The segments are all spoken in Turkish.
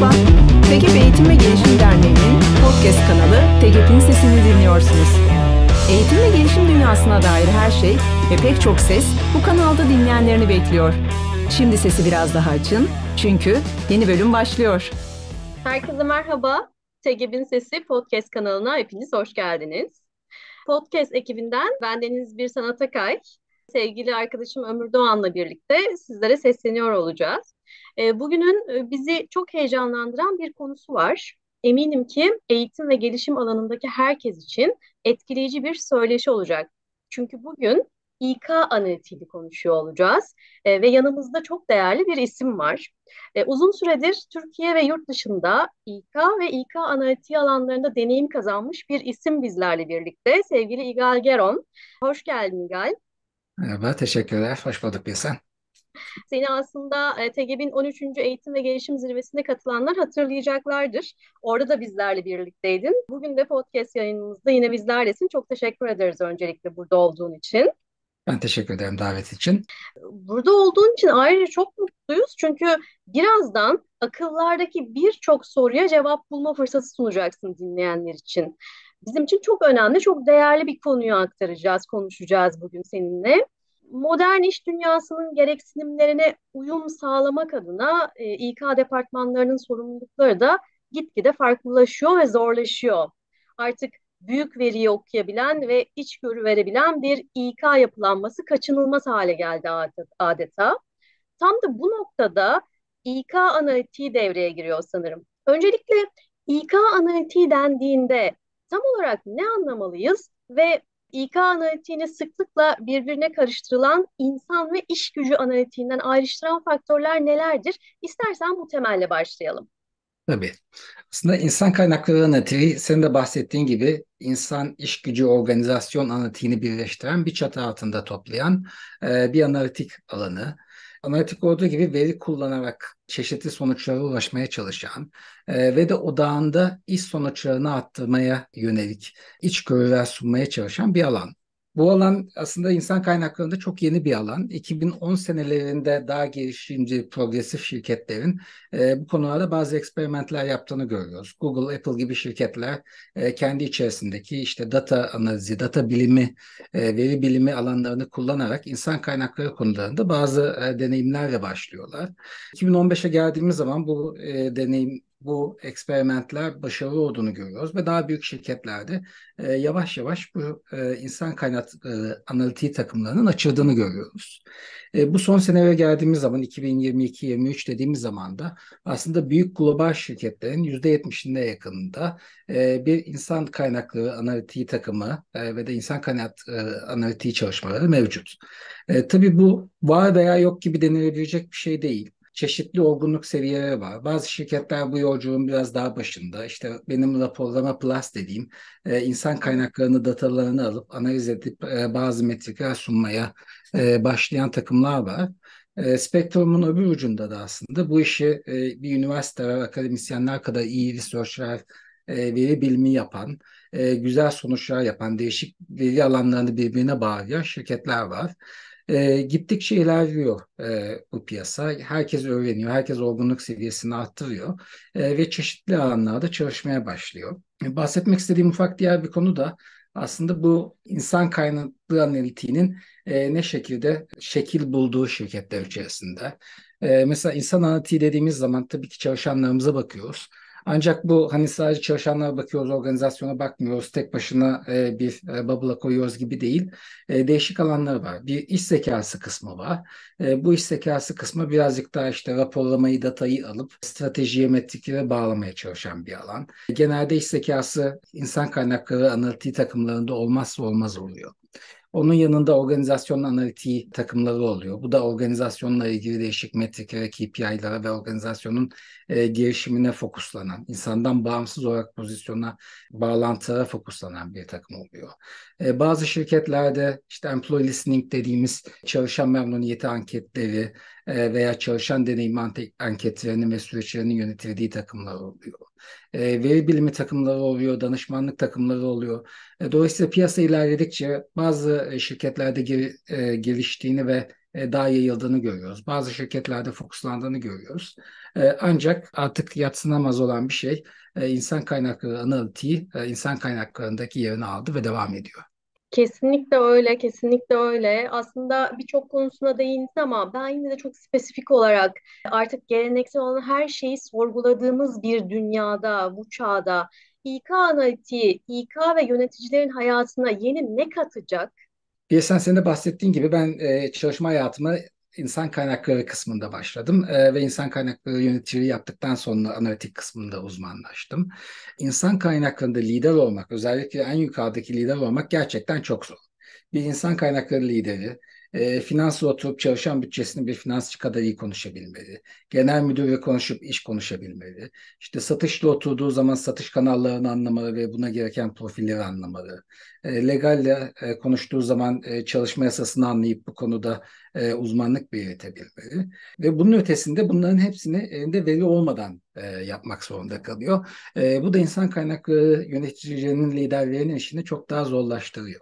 Merhaba, TEGEP Eğitim ve Gelişim Derneği'nin podcast kanalı TEGEP'in sesini dinliyorsunuz. Eğitim ve gelişim dünyasına dair her şey ve pek çok ses bu kanalda dinleyenlerini bekliyor. Şimdi sesi biraz daha açın çünkü yeni bölüm başlıyor. Herkese merhaba, TEGEP'in Sesi podcast kanalına hepiniz hoş geldiniz. Podcast ekibinden ben Deniz Bir Sanat Akay, sevgili arkadaşım Ömür Doğan'la birlikte sizlere sesleniyor olacağız. Ee, bugünün e, bizi çok heyecanlandıran bir konusu var. Eminim ki eğitim ve gelişim alanındaki herkes için etkileyici bir söyleşi olacak. Çünkü bugün İK analitiğini konuşuyor olacağız e, ve yanımızda çok değerli bir isim var. E, uzun süredir Türkiye ve yurt dışında İK ve İK analitiği alanlarında deneyim kazanmış bir isim bizlerle birlikte. Sevgili İgal Geron, hoş geldin İgal. Merhaba, teşekkürler. Hoş bulduk sen. Seni aslında e, TEGEB'in 13. Eğitim ve Gelişim Zirvesi'nde katılanlar hatırlayacaklardır. Orada da bizlerle birlikteydin. Bugün de podcast yayınımızda yine bizlerlesin. Çok teşekkür ederiz öncelikle burada olduğun için. Ben teşekkür ederim davet için. Burada olduğun için ayrıca çok mutluyuz. Çünkü birazdan akıllardaki birçok soruya cevap bulma fırsatı sunacaksın dinleyenler için. Bizim için çok önemli, çok değerli bir konuyu aktaracağız, konuşacağız bugün seninle modern iş dünyasının gereksinimlerine uyum sağlamak adına e, İK departmanlarının sorumlulukları da gitgide farklılaşıyor ve zorlaşıyor. Artık büyük veriyi okuyabilen ve içgörü verebilen bir İK yapılanması kaçınılmaz hale geldi adeta. Tam da bu noktada İK analitiği devreye giriyor sanırım. Öncelikle İK analitiği dendiğinde tam olarak ne anlamalıyız ve İK analitiğini sıklıkla birbirine karıştırılan insan ve iş gücü analitiğinden ayrıştıran faktörler nelerdir? İstersen bu temelle başlayalım. Tabii. Aslında insan kaynakları analitiği senin de bahsettiğin gibi insan, iş gücü, organizasyon analitiğini birleştiren bir çatı altında toplayan e, bir analitik alanı analitik olduğu gibi veri kullanarak çeşitli sonuçlara ulaşmaya çalışan e, ve de odağında iş sonuçlarını arttırmaya yönelik içgörüler sunmaya çalışan bir alan. Bu alan aslında insan kaynaklarında çok yeni bir alan. 2010 senelerinde daha gelişimci, progresif şirketlerin e, bu konularda bazı eksperimentler yaptığını görüyoruz. Google, Apple gibi şirketler e, kendi içerisindeki işte data analizi, data bilimi, e, veri bilimi alanlarını kullanarak insan kaynakları konularında bazı e, deneyimlerle başlıyorlar. 2015'e geldiğimiz zaman bu e, deneyim bu eksperimentler başarılı olduğunu görüyoruz ve daha büyük şirketlerde e, yavaş yavaş bu e, insan kaynat e, analitiği takımlarının açıldığını görüyoruz. E, bu son seneye geldiğimiz zaman 2022-23 dediğimiz zaman da aslında büyük global şirketlerin %70'ine yakınında e, bir insan kaynakları analitiği takımı e, ve de insan kaynat e, analitiği çalışmaları mevcut. E, tabii bu var veya yok gibi denilebilecek bir şey değil çeşitli olgunluk seviyeleri var. Bazı şirketler bu yolculuğun biraz daha başında. İşte benim raporlama plus dediğim e, insan kaynaklarını, datalarını alıp analiz edip e, bazı metrikler sunmaya e, başlayan takımlar var. spektrumun öbür ucunda da aslında bu işi bir üniversite ve akademisyenler kadar iyi researchler, veri bilimi yapan, güzel sonuçlar yapan, değişik veri alanlarını birbirine bağlayan şirketler var. E, gittikçe ilerliyor e, bu piyasa. Herkes öğreniyor, herkes olgunluk seviyesini arttırıyor e, ve çeşitli alanlarda çalışmaya başlıyor. E, bahsetmek istediğim ufak diğer bir konu da aslında bu insan kaynaklı analitiğinin e, ne şekilde şekil bulduğu şirketler içerisinde. E, mesela insan analitiği dediğimiz zaman tabii ki çalışanlarımıza bakıyoruz. Ancak bu hani sadece çalışanlara bakıyoruz, organizasyona bakmıyoruz, tek başına e, bir e, bubble'a koyuyoruz gibi değil. E, değişik alanları var. Bir iş zekası kısmı var. E, bu iş zekası kısmı birazcık daha işte raporlamayı, datayı alıp stratejiye, metriklere bağlamaya çalışan bir alan. Genelde iş zekası insan kaynakları analitiği takımlarında olmazsa olmaz oluyor. Onun yanında organizasyon analitiği takımları oluyor. Bu da organizasyonla ilgili değişik metriklere, KPI'lara ve organizasyonun e, girişimine fokuslanan, insandan bağımsız olarak pozisyona, bağlantılara fokuslanan bir takım oluyor. E, bazı şirketlerde işte employee listening dediğimiz çalışan memnuniyeti anketleri, e, veya çalışan deneyim anketlerinin ve süreçlerinin yönetildiği takımlar oluyor. E, veri bilimi takımları oluyor, danışmanlık takımları oluyor. E, dolayısıyla piyasa ilerledikçe bazı e, şirketlerde geliştiğini ve daha yayıldığını görüyoruz. Bazı şirketlerde fokuslandığını görüyoruz. Ancak artık yatsınamaz olan bir şey insan kaynakları analitiği insan kaynaklarındaki yerini aldı ve devam ediyor. Kesinlikle öyle, kesinlikle öyle. Aslında birçok konusuna değindin ama ben yine de çok spesifik olarak artık geleneksel olan her şeyi sorguladığımız bir dünyada, bu çağda İK analitiği, İK ve yöneticilerin hayatına yeni ne katacak? sen senin de bahsettiğin gibi ben e, çalışma hayatımı insan kaynakları kısmında başladım e, ve insan kaynakları yöneticiliği yaptıktan sonra analitik kısmında uzmanlaştım. İnsan kaynaklarında lider olmak, özellikle en yukarıdaki lider olmak gerçekten çok zor. Bir insan kaynakları lideri e, finansla oturup çalışan bütçesini bir finansçı kadar iyi konuşabilmeli. Genel müdürle konuşup iş konuşabilmeli. İşte satışla oturduğu zaman satış kanallarını anlamalı ve buna gereken profilleri anlamalı. E, legalle e, konuştuğu zaman e, çalışma yasasını anlayıp bu konuda e, uzmanlık belirtebilmeli. Ve bunun ötesinde bunların hepsini elinde veri olmadan e, yapmak zorunda kalıyor. E, bu da insan kaynakları yöneticilerinin liderlerinin işini çok daha zorlaştırıyor.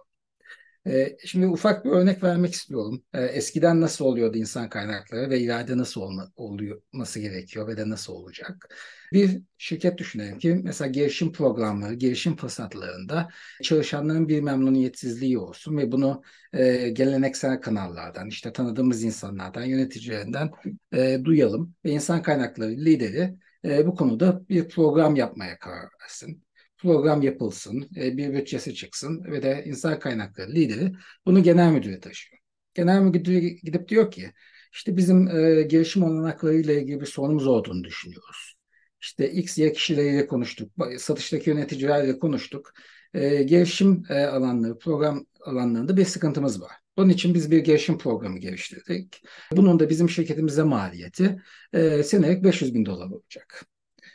E, şimdi ufak bir örnek vermek istiyorum. E, eskiden nasıl oluyordu insan kaynakları ve ileride nasıl olma, oluyor, gerekiyor ve de nasıl olacak? Bir şirket düşünelim ki mesela girişim programları, girişim fırsatlarında çalışanların bir memnuniyetsizliği olsun ve bunu e, geleneksel kanallardan, işte tanıdığımız insanlardan, yöneticilerinden e, duyalım ve insan kaynakları lideri e, bu konuda bir program yapmaya karar versin program yapılsın, e, bir bütçesi çıksın ve de insan kaynakları lideri bunu genel müdüre taşıyor. Genel müdüre gidip diyor ki işte bizim e, girişim olanaklarıyla ilgili bir sorunumuz olduğunu düşünüyoruz. İşte X, Y kişileriyle konuştuk, satıştaki yöneticilerle konuştuk. E, girişim e, alanları, program alanlarında bir sıkıntımız var. Bunun için biz bir girişim programı geliştirdik. Bunun da bizim şirketimize maliyeti e, senelik 500 bin dolar olacak.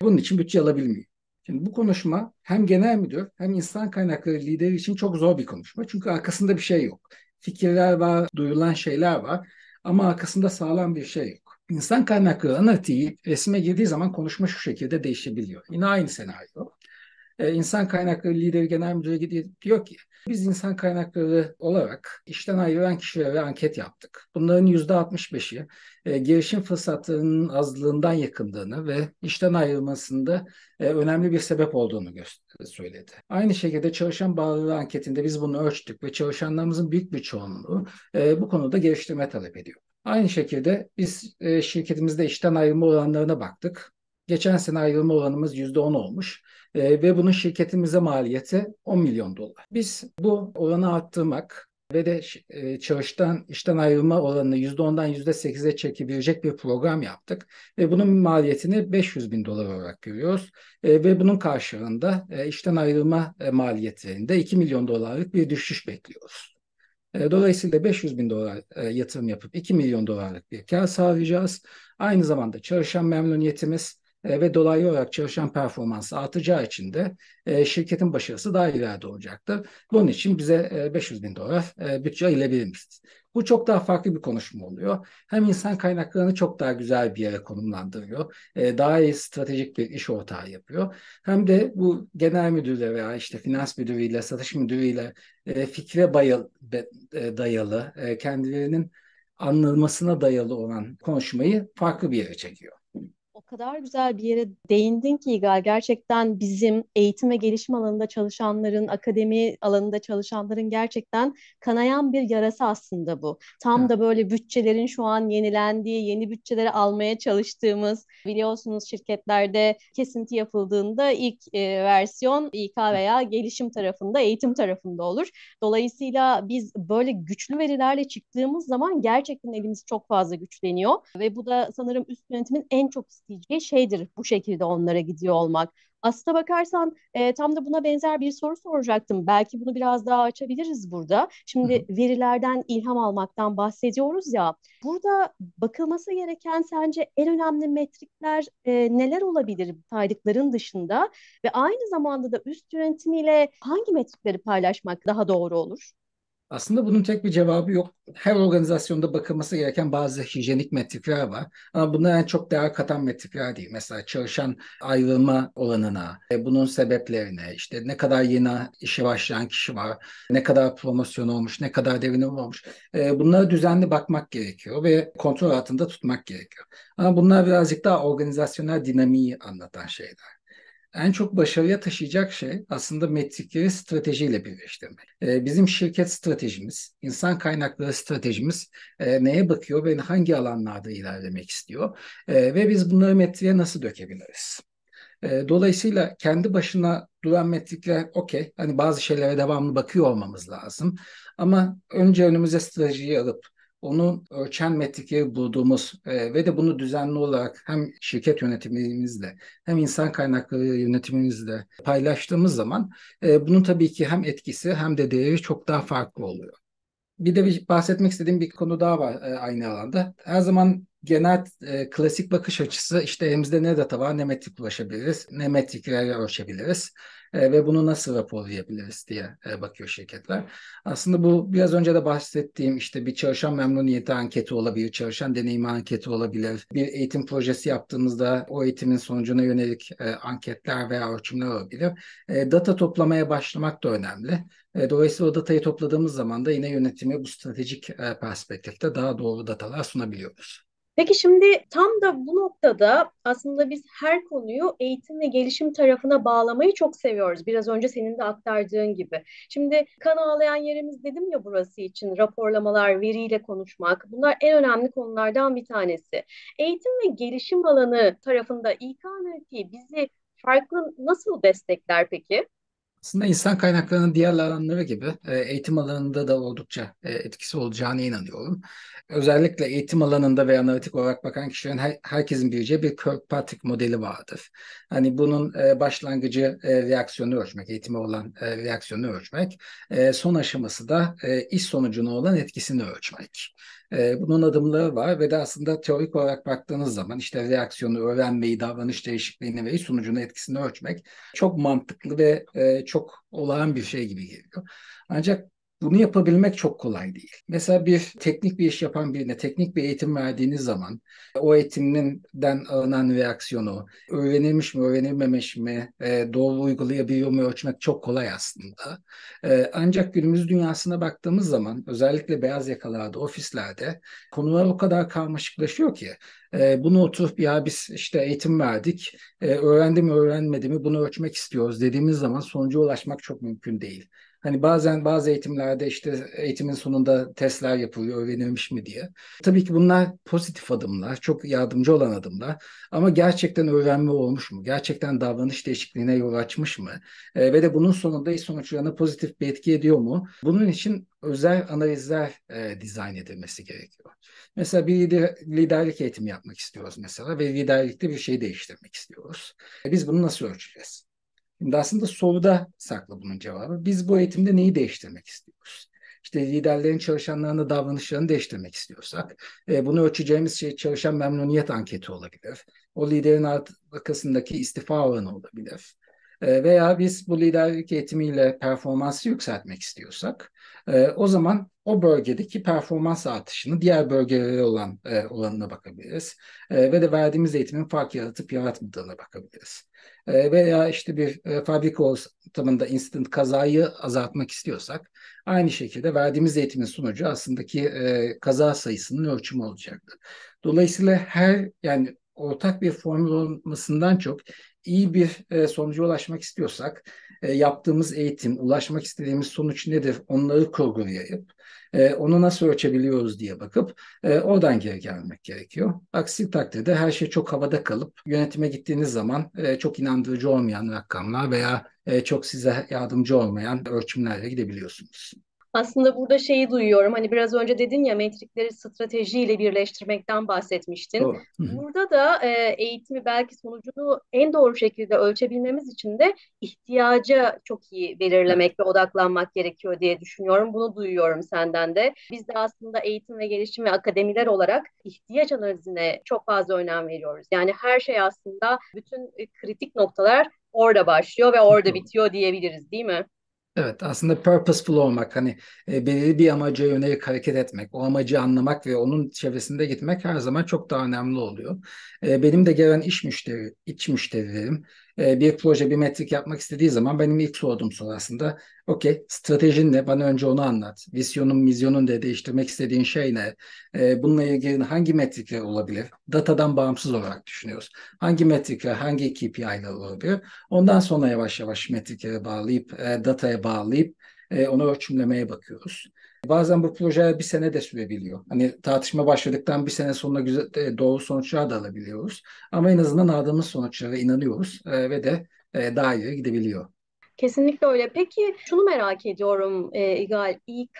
Bunun için bütçe alabilmiyor. Şimdi bu konuşma hem genel müdür hem insan kaynakları lideri için çok zor bir konuşma. Çünkü arkasında bir şey yok. Fikirler var, duyulan şeyler var ama arkasında sağlam bir şey yok. İnsan kaynakları analitiği resme girdiği zaman konuşma şu şekilde değişebiliyor. Yine aynı senaryo e, insan kaynakları lideri genel müdürü diyor ki biz insan kaynakları olarak işten ayrılan kişilere anket yaptık. Bunların %65'i e, girişim fırsatlarının azlığından yakındığını ve işten ayrılmasında e, önemli bir sebep olduğunu söyledi. Aynı şekilde çalışan bağlılığı anketinde biz bunu ölçtük ve çalışanlarımızın büyük bir çoğunluğu e, bu konuda geliştirme talep ediyor. Aynı şekilde biz e, şirketimizde işten ayrılma oranlarına baktık. Geçen sene ayrılma oranımız %10 olmuş e, ve bunun şirketimize maliyeti 10 milyon dolar. Biz bu oranı arttırmak ve de e, çalıştan işten ayrılma oranını %10'dan %8'e çekebilecek bir program yaptık. Ve bunun maliyetini 500 bin dolar olarak görüyoruz. E, ve bunun karşılığında e, işten ayrılma e, maliyetlerinde 2 milyon dolarlık bir düşüş bekliyoruz. E, dolayısıyla 500 bin dolar e, yatırım yapıp 2 milyon dolarlık bir kar sağlayacağız. Aynı zamanda çalışan memnuniyetimiz e, ve dolaylı olarak çalışan performansı artacağı için de e, şirketin başarısı daha ileride olacaktır. Bunun için bize 500 e, bin dolar bütçe ayırabilir misiniz? Bu çok daha farklı bir konuşma oluyor. Hem insan kaynaklarını çok daha güzel bir yere konumlandırıyor. daha iyi stratejik bir iş ortağı yapıyor. Hem de bu genel müdürle veya işte finans müdürüyle, satış müdürüyle fikre bayıl, dayalı, kendilerinin anılmasına dayalı olan konuşmayı farklı bir yere çekiyor. O kadar güzel bir yere değindin ki İgal. Gerçekten bizim eğitim ve gelişim alanında çalışanların, akademi alanında çalışanların gerçekten kanayan bir yarası aslında bu. Tam evet. da böyle bütçelerin şu an yenilendiği, yeni bütçeleri almaya çalıştığımız biliyorsunuz şirketlerde kesinti yapıldığında ilk e, versiyon İK veya gelişim tarafında, eğitim tarafında olur. Dolayısıyla biz böyle güçlü verilerle çıktığımız zaman gerçekten elimiz çok fazla güçleniyor ve bu da sanırım üst yönetimin en çok isteyeceği şeydir bu şekilde onlara gidiyor olmak. Aslına bakarsan e, tam da buna benzer bir soru soracaktım. Belki bunu biraz daha açabiliriz burada. Şimdi Hı-hı. verilerden ilham almaktan bahsediyoruz ya. Burada bakılması gereken sence en önemli metrikler e, neler olabilir saydıkların dışında ve aynı zamanda da üst yönetimiyle hangi metrikleri paylaşmak daha doğru olur? Aslında bunun tek bir cevabı yok. Her organizasyonda bakılması gereken bazı hijyenik metrikler var. Ama bunlar en çok değer katan metrikler değil. Mesela çalışan ayrılma oranına, e, bunun sebeplerine, işte ne kadar yeni işe başlayan kişi var, ne kadar promosyon olmuş, ne kadar devinim olmuş. E, Bunlara düzenli bakmak gerekiyor ve kontrol altında tutmak gerekiyor. Ama bunlar birazcık daha organizasyonel dinamiği anlatan şeyler en çok başarıya taşıyacak şey aslında metrikleri stratejiyle birleştirmek. E, bizim şirket stratejimiz, insan kaynakları stratejimiz e, neye bakıyor ve hangi alanlarda ilerlemek istiyor e, ve biz bunları metriğe nasıl dökebiliriz? E, dolayısıyla kendi başına duran metrikler okey. Hani bazı şeylere devamlı bakıyor olmamız lazım. Ama önce önümüze stratejiyi alıp onu ölçen metrikleri bulduğumuz e, ve de bunu düzenli olarak hem şirket yönetimimizle hem insan kaynakları yönetimimizle paylaştığımız zaman e, bunun tabii ki hem etkisi hem de değeri çok daha farklı oluyor. Bir de bir bahsetmek istediğim bir konu daha var e, aynı alanda. Her zaman genel e, klasik bakış açısı işte elimizde ne data var ne metrik ulaşabiliriz ne metriklerle ölçebiliriz e, ve bunu nasıl raporlayabiliriz diye e, bakıyor şirketler. Aslında bu biraz önce de bahsettiğim işte bir çalışan memnuniyeti anketi olabilir, çalışan deneyimi anketi olabilir. Bir eğitim projesi yaptığımızda o eğitimin sonucuna yönelik e, anketler veya ölçümler olabilir. E, data toplamaya başlamak da önemli. E, dolayısıyla o datayı topladığımız zaman da yine yönetimi bu stratejik e, perspektifte daha doğru datalar sunabiliyoruz. Peki şimdi tam da bu noktada aslında biz her konuyu eğitim ve gelişim tarafına bağlamayı çok seviyoruz. Biraz önce senin de aktardığın gibi. Şimdi kan ağlayan yerimiz dedim ya burası için raporlamalar, veriyle konuşmak. Bunlar en önemli konulardan bir tanesi. Eğitim ve gelişim alanı tarafında İK bizi farklı nasıl destekler peki? Aslında insan kaynaklarının diğer alanları gibi e, eğitim alanında da oldukça e, etkisi olacağına inanıyorum. Özellikle eğitim alanında ve analitik olarak bakan kişilerin herkesin bileceği bir Kirkpatrick modeli vardır. Hani bunun e, başlangıcı reaksiyonu ölçmek, eğitime olan reaksiyonu ölçmek. Son aşaması da iş sonucuna olan etkisini ölçmek. E, bunun adımları var ve de aslında teorik olarak baktığınız zaman işte reaksiyonu öğrenmeyi, davranış değişikliğini ve sonucunu etkisini ölçmek çok mantıklı ve e, çok olağan bir şey gibi geliyor. Ancak bunu yapabilmek çok kolay değil. Mesela bir teknik bir iş yapan birine teknik bir eğitim verdiğiniz zaman o eğitiminden alınan reaksiyonu öğrenilmiş mi, öğrenilmemiş mi, e, doğru uygulayabiliyor mu ölçmek çok kolay aslında. E, ancak günümüz dünyasına baktığımız zaman özellikle beyaz yakalarda, ofislerde konular o kadar karmaşıklaşıyor ki e, bunu oturup ya biz işte eğitim verdik, e, öğrendim öğrendi mi öğrenmedi mi bunu ölçmek istiyoruz dediğimiz zaman sonuca ulaşmak çok mümkün değil. Hani bazen bazı eğitimlerde işte eğitimin sonunda testler yapılıyor öğrenilmiş mi diye. Tabii ki bunlar pozitif adımlar, çok yardımcı olan adımlar. Ama gerçekten öğrenme olmuş mu? Gerçekten davranış değişikliğine yol açmış mı? E, ve de bunun sonunda iş sonuçlarına pozitif bir etki ediyor mu? Bunun için özel analizler e, dizayn edilmesi gerekiyor. Mesela bir lider, liderlik eğitimi yapmak istiyoruz mesela ve liderlikte bir şey değiştirmek istiyoruz. E, biz bunu nasıl ölçeceğiz? Şimdi aslında soruda saklı bunun cevabı. Biz bu eğitimde neyi değiştirmek istiyoruz? İşte liderlerin çalışanlarına davranışlarını değiştirmek istiyorsak e, bunu ölçeceğimiz şey çalışan memnuniyet anketi olabilir. O liderin arkasındaki istifa oranı olabilir. E, veya biz bu liderlik eğitimiyle performansı yükseltmek istiyorsak e, o zaman o bölgedeki performans artışını diğer bölgelere olan e, olanına bakabiliriz. E, ve de verdiğimiz eğitimin fark yaratıp yaratmadığına bakabiliriz. E, veya işte bir e, fabrika ortamında instant kazayı azaltmak istiyorsak aynı şekilde verdiğimiz eğitimin sonucu aslındaki e, kaza sayısının ölçümü olacaktır. Dolayısıyla her yani ortak bir formül olmasından çok iyi bir e, sonuca ulaşmak istiyorsak e, yaptığımız eğitim, ulaşmak istediğimiz sonuç nedir onları kurgulayıp e, onu nasıl ölçebiliyoruz diye bakıp e, oradan geri gelmek gerekiyor. Aksi takdirde her şey çok havada kalıp yönetime gittiğiniz zaman e, çok inandırıcı olmayan rakamlar veya e, çok size yardımcı olmayan ölçümlerle gidebiliyorsunuz. Aslında burada şeyi duyuyorum. Hani biraz önce dedin ya metrikleri stratejiyle birleştirmekten bahsetmiştin. Doğru. Burada da e, eğitimi belki sonucunu en doğru şekilde ölçebilmemiz için de ihtiyaca çok iyi belirlemek ve odaklanmak gerekiyor diye düşünüyorum. Bunu duyuyorum senden de. Biz de aslında eğitim ve gelişim ve akademiler olarak ihtiyaç analizine çok fazla önem veriyoruz. Yani her şey aslında bütün e, kritik noktalar orada başlıyor ve orada bitiyor diyebiliriz değil mi? Evet aslında purposeful olmak hani e, belirli bir amaca yönelik hareket etmek, o amacı anlamak ve onun çevresinde gitmek her zaman çok daha önemli oluyor. E, benim de gelen iş müşteri, iç müşterilerim ee, bir proje bir metrik yapmak istediği zaman benim ilk sorduğum soru aslında okey stratejin ne bana önce onu anlat. Visyonun, mizyonun de değiştirmek istediğin şey ne? E, bununla ilgili hangi metrikler olabilir? Datadan bağımsız olarak düşünüyoruz. Hangi metrikler, hangi KPI'ler olabilir? Ondan sonra yavaş yavaş metriklere bağlayıp, e, dataya bağlayıp e, onu ölçümlemeye bakıyoruz. Bazen bu projeye bir sene de sürebiliyor. Hani tartışma başladıktan bir sene sonra güzel, e, doğru sonuçlar da alabiliyoruz. Ama en azından aldığımız sonuçlara inanıyoruz e, ve de e, daha iyi gidebiliyor. Kesinlikle öyle. Peki şunu merak ediyorum İgal. İK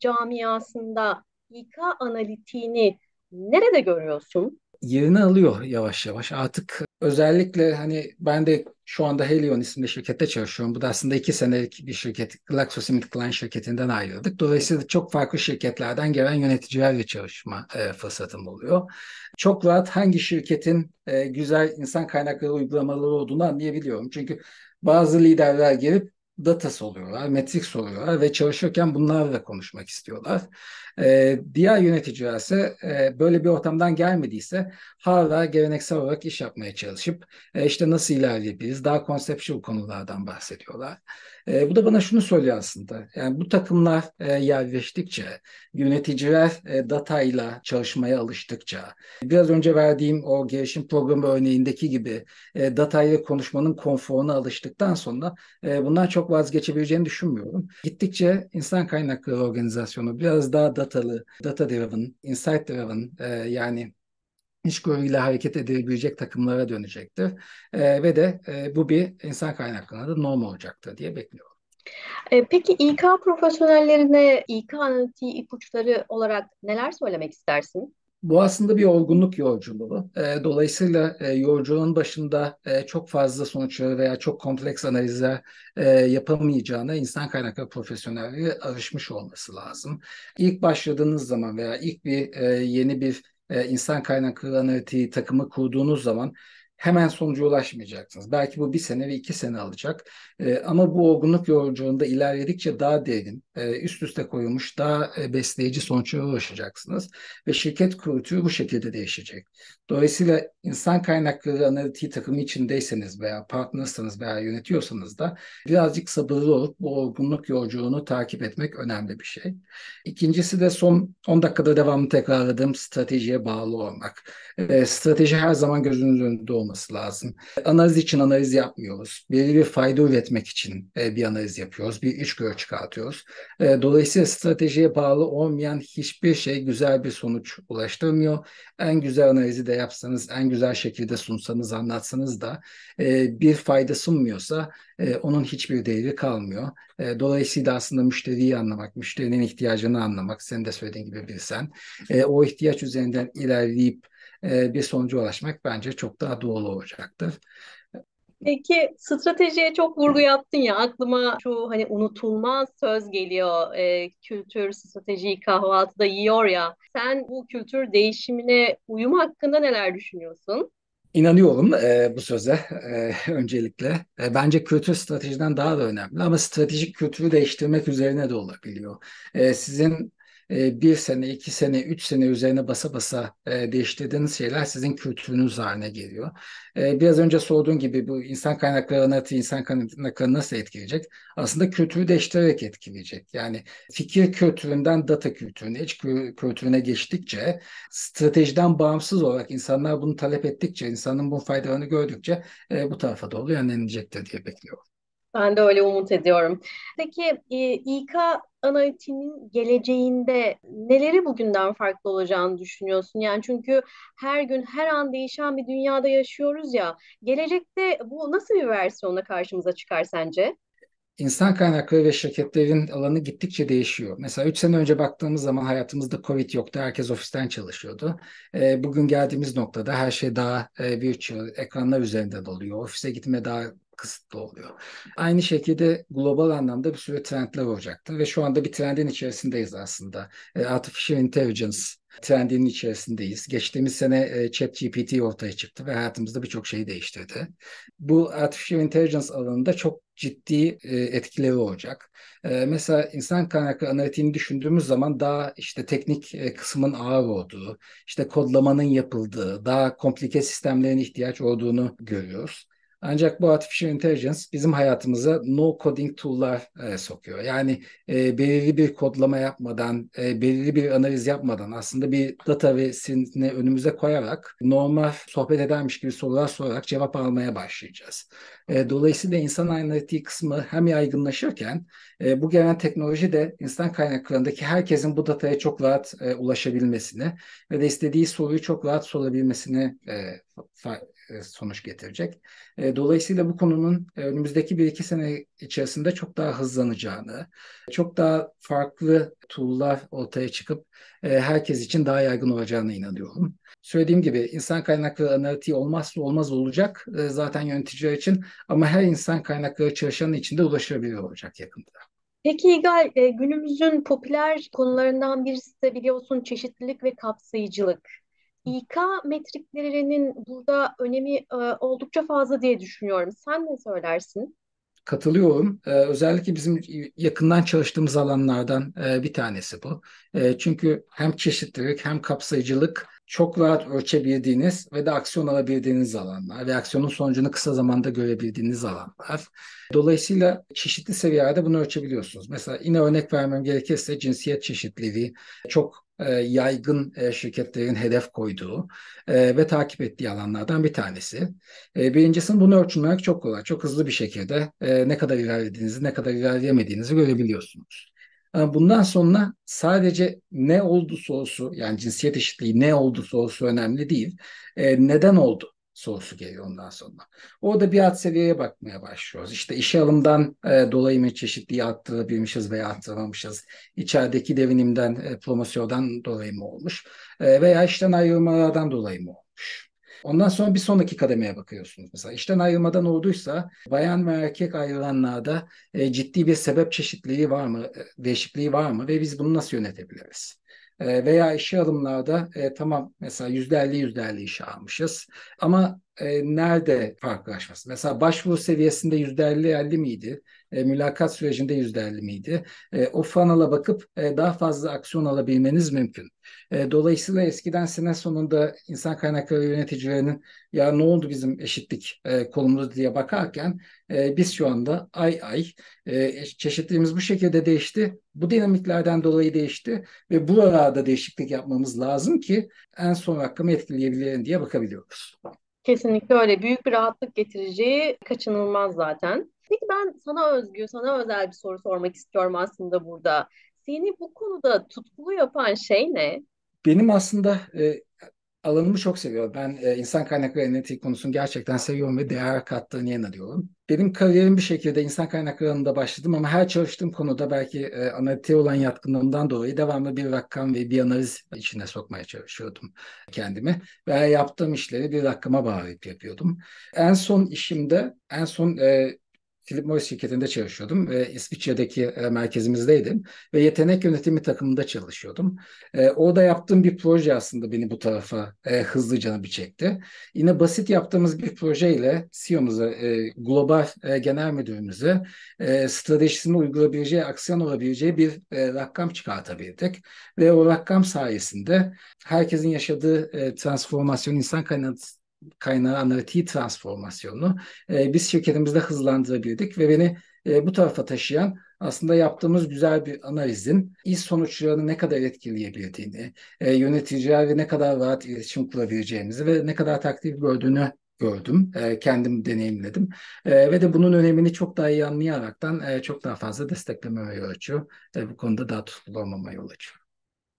camiasında İK analitiğini nerede görüyorsun? Yerini alıyor yavaş yavaş. Artık özellikle hani ben de şu anda Helion isimli şirkette çalışıyorum. Bu da aslında iki senelik bir şirket. GlaxoSmithKline şirketinden ayrıldık. Dolayısıyla çok farklı şirketlerden gelen yöneticilerle çalışma e, fırsatım oluyor. Çok rahat hangi şirketin e, güzel insan kaynakları uygulamaları olduğunu anlayabiliyorum. Çünkü bazı liderler gelip data soruyorlar, metrik soruyorlar ve çalışırken bunlarla konuşmak istiyorlar. Ee, diğer yöneticiler ise e, böyle bir ortamdan gelmediyse hala geleneksel olarak iş yapmaya çalışıp e, işte nasıl ilerleyebiliriz daha konseptüel konulardan bahsediyorlar. E, bu da bana şunu söylüyor aslında. Yani bu takımlar e, yerleştikçe, yöneticiler e, datayla çalışmaya alıştıkça, biraz önce verdiğim o gelişim programı örneğindeki gibi e, datayla konuşmanın konforuna alıştıktan sonra e, bundan çok vazgeçebileceğini düşünmüyorum. Gittikçe insan kaynakları organizasyonu biraz daha data datalı, data driven, insight driven e, yani içgörüyle hareket edebilecek takımlara dönecektir. E, ve de e, bu bir insan kaynaklarına da norm olacaktır diye bekliyorum. E, peki İK profesyonellerine İK analitiği ipuçları olarak neler söylemek istersin? Bu aslında bir olgunluk yolculuğu. Ee, dolayısıyla e, yolculuğun başında e, çok fazla sonuçları veya çok kompleks analize e, yapamayacağına insan kaynakları profesyonelliği alışmış olması lazım. İlk başladığınız zaman veya ilk bir e, yeni bir e, insan kaynakları analitiği takımı kurduğunuz zaman hemen sonuca ulaşmayacaksınız. Belki bu bir sene ve iki sene alacak. E, ama bu olgunluk yolculuğunda ilerledikçe daha derin, e, üst üste koyulmuş, daha e, besleyici sonuçlara ulaşacaksınız. Ve şirket kültürü bu şekilde değişecek. Dolayısıyla insan kaynakları analitiği takımı içindeyseniz veya partnersanız veya yönetiyorsanız da birazcık sabırlı olup bu olgunluk yolculuğunu takip etmek önemli bir şey. İkincisi de son 10 dakikada devamlı tekrarladığım stratejiye bağlı olmak. E, strateji her zaman gözünüzün önünde olması lazım. Analiz için analiz yapmıyoruz. Belirli bir fayda üretmek için e, bir analiz yapıyoruz. Bir içgörü çıkartıyoruz. E, dolayısıyla stratejiye bağlı olmayan hiçbir şey güzel bir sonuç ulaştırmıyor. En güzel analizi de yapsanız, en güzel şekilde sunsanız, anlatsanız da e, bir fayda sunmuyorsa onun hiçbir değeri kalmıyor. Dolayısıyla aslında müşteriyi anlamak, müşterinin ihtiyacını anlamak, senin de söylediğin gibi bilsen, o ihtiyaç üzerinden ilerleyip ee, bir sonuca ulaşmak bence çok daha doğal olacaktır. Peki stratejiye çok vurgu yaptın ya aklıma şu hani unutulmaz söz geliyor e, kültür stratejiyi kahvaltıda yiyor ya sen bu kültür değişimine uyum hakkında neler düşünüyorsun? İnanıyorum e, bu söze e, öncelikle. E, bence kültür stratejiden daha da önemli ama stratejik kültürü değiştirmek üzerine de olabiliyor. E, sizin ee, bir sene, iki sene, üç sene üzerine basa basa e, değiştirdiğiniz şeyler sizin kültürünüz haline geliyor. Ee, biraz önce sorduğun gibi bu insan kaynaklarını, insan kaynaklarını nasıl etkileyecek? Aslında kültürü değiştirerek etkileyecek. Yani fikir kültüründen data kültürüne, iç kültürüne geçtikçe stratejiden bağımsız olarak insanlar bunu talep ettikçe, insanın bunun faydalarını gördükçe e, bu tarafa doğru yönlenecektir diye bekliyorum. Ben de öyle umut ediyorum. Peki e, İK analitinin geleceğinde neleri bugünden farklı olacağını düşünüyorsun? Yani çünkü her gün her an değişen bir dünyada yaşıyoruz ya. Gelecekte bu nasıl bir versiyonla karşımıza çıkar sence? İnsan kaynakları ve şirketlerin alanı gittikçe değişiyor. Mesela 3 sene önce baktığımız zaman hayatımızda Covid yoktu. Herkes ofisten çalışıyordu. E, bugün geldiğimiz noktada her şey daha e, virtual, ekranlar üzerinde doluyor. Ofise gitme daha kısıtlı oluyor. Aynı şekilde global anlamda bir sürü trendler olacaktır ve şu anda bir trendin içerisindeyiz aslında. E, artificial Intelligence trendinin içerisindeyiz. Geçtiğimiz sene e, ChatGPT ortaya çıktı ve hayatımızda birçok şeyi değiştirdi. Bu Artificial Intelligence alanında çok ciddi e, etkileri olacak. Mesela insan kaynaklı analitiğini düşündüğümüz zaman daha işte teknik kısmın ağır olduğu, işte kodlamanın yapıldığı, daha komplike sistemlerin ihtiyaç olduğunu görüyoruz. Ancak bu artificial intelligence bizim hayatımıza no coding tool'lar e, sokuyor. Yani e, belirli bir kodlama yapmadan, e, belirli bir analiz yapmadan aslında bir data verisini önümüze koyarak normal sohbet edermiş gibi sorular sorarak cevap almaya başlayacağız. E, dolayısıyla insan analitiği kısmı hem yaygınlaşırken e, bu gelen teknoloji de insan kaynaklarındaki herkesin bu dataya çok rahat e, ulaşabilmesini ve de istediği soruyu çok rahat sorabilmesini e, e, sonuç getirecek. E, dolayısıyla bu konunun e, önümüzdeki bir iki sene içerisinde çok daha hızlanacağını, çok daha farklı tool'lar ortaya çıkıp herkes için daha yaygın olacağına inanıyorum. Söylediğim gibi insan kaynakları analitiği olmazsa olmaz olacak zaten yöneticiler için ama her insan kaynakları çalışanın içinde ulaşabiliyor olacak yakında. Peki İgal, günümüzün popüler konularından birisi de biliyorsun çeşitlilik ve kapsayıcılık. İK metriklerinin burada önemi e, oldukça fazla diye düşünüyorum. Sen ne söylersin? Katılıyorum. Ee, özellikle bizim yakından çalıştığımız alanlardan e, bir tanesi bu. E, çünkü hem çeşitlilik hem kapsayıcılık çok rahat ölçebildiğiniz ve de aksiyon alabildiğiniz alanlar ve aksiyonun sonucunu kısa zamanda görebildiğiniz alanlar. Dolayısıyla çeşitli seviyelerde bunu ölçebiliyorsunuz. Mesela yine örnek vermem gerekirse cinsiyet çeşitliliği çok e, yaygın e, şirketlerin hedef koyduğu e, ve takip ettiği alanlardan bir tanesi. Birincisi bunu ölçülmek çok kolay. Çok hızlı bir şekilde ne kadar ilerlediğinizi, ne kadar ilerleyemediğinizi görebiliyorsunuz. Ama ee, bundan sonra sadece ne oldu sorusu yani cinsiyet eşitliği ne oldu sorusu önemli değil. E, neden oldu sorusu geliyor ondan sonra. o da bir alt seviyeye bakmaya başlıyoruz. İşte işe alımdan e, dolayı mı çeşitliği arttırabilmişiz veya arttıramamışız? İçerideki devinimden, e, promosyondan dolayı mı olmuş? E, veya işten ayrılmalardan dolayı mı olmuş? Ondan sonra bir sonraki kademeye bakıyorsunuz. Mesela işten ayrılmadan olduysa bayan ve erkek ayrılanlarda e, ciddi bir sebep çeşitliliği var mı, e, değişikliği var mı ve biz bunu nasıl yönetebiliriz? E, veya işe alımlarda e, tamam mesela yüzde elli yüzde elli işe almışız ama e, nerede farklılaşması? Mesela başvuru seviyesinde yüzde elli elli miydi? E, mülakat sürecinde yüzde elli miydi? E, o fanala bakıp e, daha fazla aksiyon alabilmeniz mümkün. E, dolayısıyla eskiden sene sonunda insan kaynakları yöneticilerinin ya ne oldu bizim eşitlik e, konumuz diye bakarken e, biz şu anda ay ay e, bu şekilde değişti. Bu dinamiklerden dolayı değişti ve buralarda değişiklik yapmamız lazım ki en son rakamı etkileyebilelim diye bakabiliyoruz. Kesinlikle öyle. Büyük bir rahatlık getireceği kaçınılmaz zaten. Peki ben sana özgü, sana özel bir soru sormak istiyorum aslında burada. Seni bu konuda tutkulu yapan şey ne? Benim aslında e, alanımı çok seviyorum. Ben e, insan kaynakları analitik konusunu gerçekten seviyorum ve değer kattığını inanıyorum. Benim kariyerim bir şekilde insan kaynakları alanında başladım ama her çalıştığım konuda belki e, analitiğe olan yatkınlığımdan dolayı devamlı bir rakam ve bir analiz içine sokmaya çalışıyordum kendimi. veya yaptığım işleri bir rakama bağlayıp yapıyordum. En son işimde, en son e, Philip Morris şirketinde çalışıyordum ve İsviçre'deki e, merkezimizdeydim ve yetenek yönetimi takımında çalışıyordum. E, orada yaptığım bir proje aslında beni bu tarafa e, hızlıca bir çekti. Yine basit yaptığımız bir projeyle CEO'muzu, e, global e, genel müdürümüze e, stratejisini uygulayabileceği, aksiyon olabileceği bir e, rakam çıkartabildik. Ve o rakam sayesinde herkesin yaşadığı e, transformasyon insan kaynak kaynağı analitiği transformasyonunu e, biz şirketimizde hızlandırabildik ve beni e, bu tarafa taşıyan aslında yaptığımız güzel bir analizin iş sonuçlarını ne kadar etkileyebildiğini, e, yöneticilerle ne kadar rahat iletişim kurabileceğimizi ve ne kadar takdir gördüğünü gördüm. E, kendim deneyimledim. E, ve de bunun önemini çok daha iyi anlayaraktan e, çok daha fazla destekleme yol açıyor. E, bu konuda daha tutkulu olmama yol açıyor.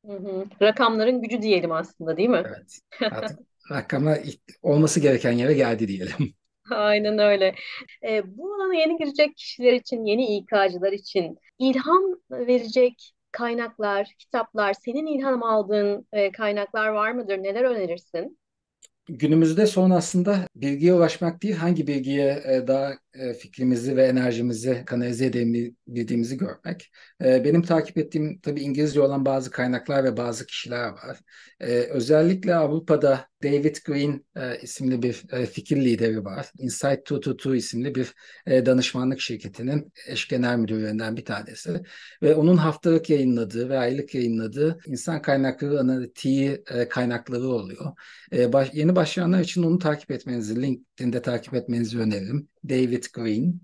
Hı hı. Rakamların gücü diyelim aslında değil mi? Evet. Artık rakama olması gereken yere geldi diyelim. Aynen öyle. E, bu alana yeni girecek kişiler için, yeni İK'cılar için ilham verecek kaynaklar, kitaplar, senin ilham aldığın e, kaynaklar var mıdır? Neler önerirsin? Günümüzde sorun aslında bilgiye ulaşmak değil, hangi bilgiye e, daha e, fikrimizi ve enerjimizi kanalize edebildiğimizi görmek. E, benim takip ettiğim tabii İngilizce olan bazı kaynaklar ve bazı kişiler var. Özellikle Avrupa'da David Green isimli bir fikir lideri var. Insight 222 isimli bir danışmanlık şirketinin eş genel müdürlerinden bir tanesi. Ve onun haftalık yayınladığı ve aylık yayınladığı insan kaynakları analitiği kaynakları oluyor. Yeni yeni başlayanlar için onu takip etmenizi, LinkedIn'de takip etmenizi öneririm. David Green.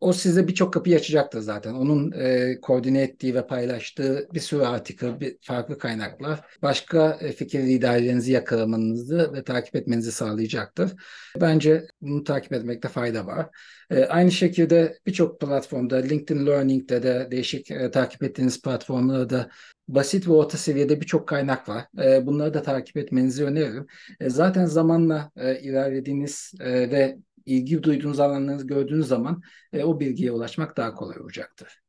O size birçok kapıyı açacaktır zaten. Onun e, koordine ettiği ve paylaştığı bir sürü artikel, bir farklı kaynaklar başka e, fikir liderlerinizi yakalamanızı ve takip etmenizi sağlayacaktır. Bence bunu takip etmekte fayda var. E, aynı şekilde birçok platformda, LinkedIn Learning'de de değişik e, takip ettiğiniz platformlarda da basit ve orta seviyede birçok kaynak var. E, bunları da takip etmenizi öneririm. E, zaten zamanla e, ilerlediğiniz e, ve ilgi duyduğunuz alanlarınızı gördüğünüz zaman e, o bilgiye ulaşmak daha kolay olacaktır.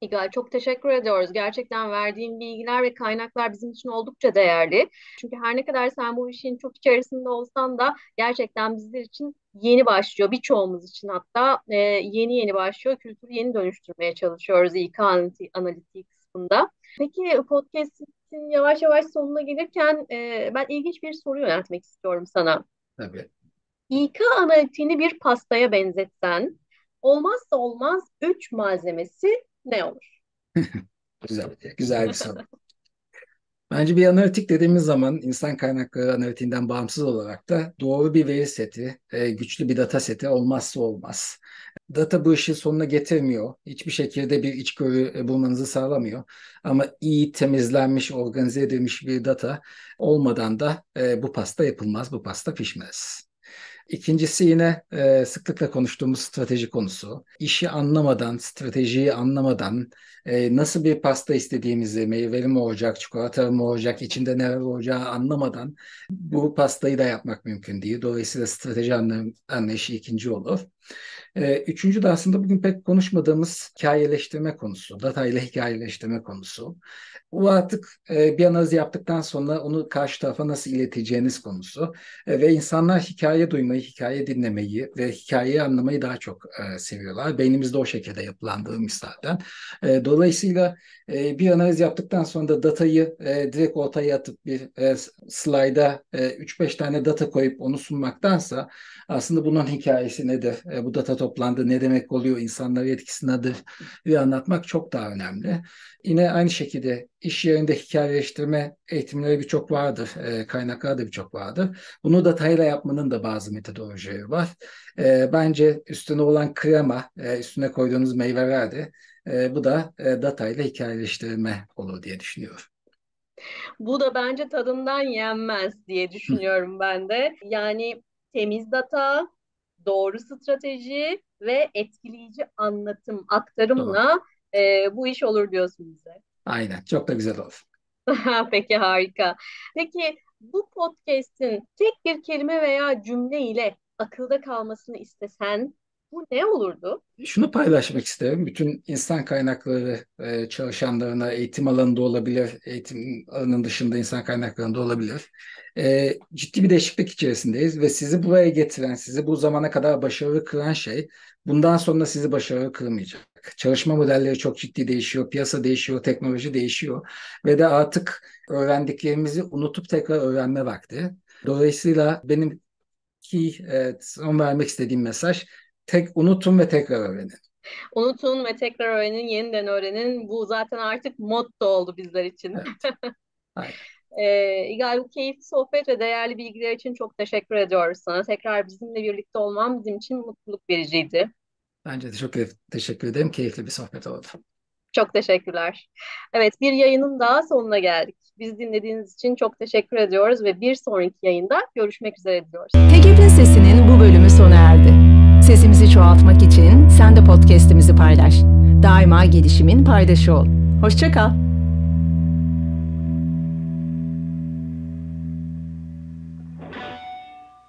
İgal çok teşekkür ediyoruz. Gerçekten verdiğin bilgiler ve kaynaklar bizim için oldukça değerli. Çünkü her ne kadar sen bu işin çok içerisinde olsan da gerçekten bizler için yeni başlıyor. Birçoğumuz için hatta e, yeni yeni başlıyor. Kültürü yeni dönüştürmeye çalışıyoruz İK analitik kısmında. Peki podcast'in yavaş yavaş sonuna gelirken e, ben ilginç bir soru yöneltmek istiyorum sana. Tabii. İK analitiğini bir pastaya benzetsen olmazsa olmaz 3 malzemesi ne olur? güzel, şey, güzel bir soru. Bence bir analitik dediğimiz zaman insan kaynakları analitiğinden bağımsız olarak da doğru bir veri seti, e, güçlü bir data seti olmazsa olmaz. Data bu işi sonuna getirmiyor. Hiçbir şekilde bir içgörü e, bulmanızı sağlamıyor. Ama iyi temizlenmiş, organize edilmiş bir data olmadan da e, bu pasta yapılmaz, bu pasta pişmez. İkincisi yine e, sıklıkla konuştuğumuz strateji konusu. İşi anlamadan, stratejiyi anlamadan e, nasıl bir pasta istediğimizi, meyveli mi olacak, çikolata mı olacak, içinde neler olacağı anlamadan bu pastayı da yapmak mümkün değil. Dolayısıyla strateji anlayışı ikinci olur. Ee, üçüncü de aslında bugün pek konuşmadığımız hikayeleştirme konusu, data ile hikayeleştirme konusu. Bu artık e, bir analiz yaptıktan sonra onu karşı tarafa nasıl ileteceğiniz konusu. E, ve insanlar hikaye duymayı, hikaye dinlemeyi ve hikayeyi anlamayı daha çok e, seviyorlar. Beynimizde o şekilde yapılandığımız zaten. dolayısıyla bir analiz yaptıktan sonra da datayı direkt ortaya atıp bir slayda e, 3-5 tane data koyup onu sunmaktansa aslında bunun hikayesi nedir? E, bu data toplandı ne demek oluyor insanlar etkisini adı bir anlatmak çok daha önemli. Yine aynı şekilde iş yerinde hikayeleştirme eğitimleri birçok vardır, e, kaynakları da birçok vardır. Bunu datayla yapmanın da bazı metodolojileri var. E, bence üstüne olan krema, e, üstüne koyduğunuz meyveler de e, bu da e, datayla hikayeleştirme olur diye düşünüyorum. Bu da bence tadından yenmez diye düşünüyorum ben de. Yani temiz data, doğru strateji ve etkileyici anlatım, aktarımla e, bu iş olur diyorsun bize. Aynen, çok da güzel olur. Peki harika. Peki bu podcast'in tek bir kelime veya cümle ile akılda kalmasını istesen bu ne olurdu? Şunu paylaşmak isterim. Bütün insan kaynakları e, çalışanlarına eğitim alanında olabilir, eğitim alanının dışında insan kaynaklarında olabilir. E, ciddi bir değişiklik içerisindeyiz ve sizi buraya getiren, sizi bu zamana kadar başarılı kılan şey bundan sonra sizi başarılı kılmayacak. Çalışma modelleri çok ciddi değişiyor, piyasa değişiyor, teknoloji değişiyor ve de artık öğrendiklerimizi unutup tekrar öğrenme vakti. Dolayısıyla benim ki e, son vermek istediğim mesaj Tek unutun ve tekrar öğrenin. Unutun ve tekrar öğrenin, yeniden öğrenin. Bu zaten artık motto oldu bizler için. Evet. Aynen. E, ee, İgal bu keyifli sohbet ve değerli bilgiler için çok teşekkür ediyoruz sana. Tekrar bizimle birlikte olman bizim için mutluluk vericiydi. Bence de çok teşekkür ederim. Keyifli bir sohbet oldu. Çok teşekkürler. Evet bir yayının daha sonuna geldik. Biz dinlediğiniz için çok teşekkür ediyoruz ve bir sonraki yayında görüşmek üzere diyoruz. TGP Sesi'nin bu bölümü sona erdi sesimizi çoğaltmak için sen de podcast'imizi paylaş. Daima gelişimin paydaşı ol. Hoşçakal.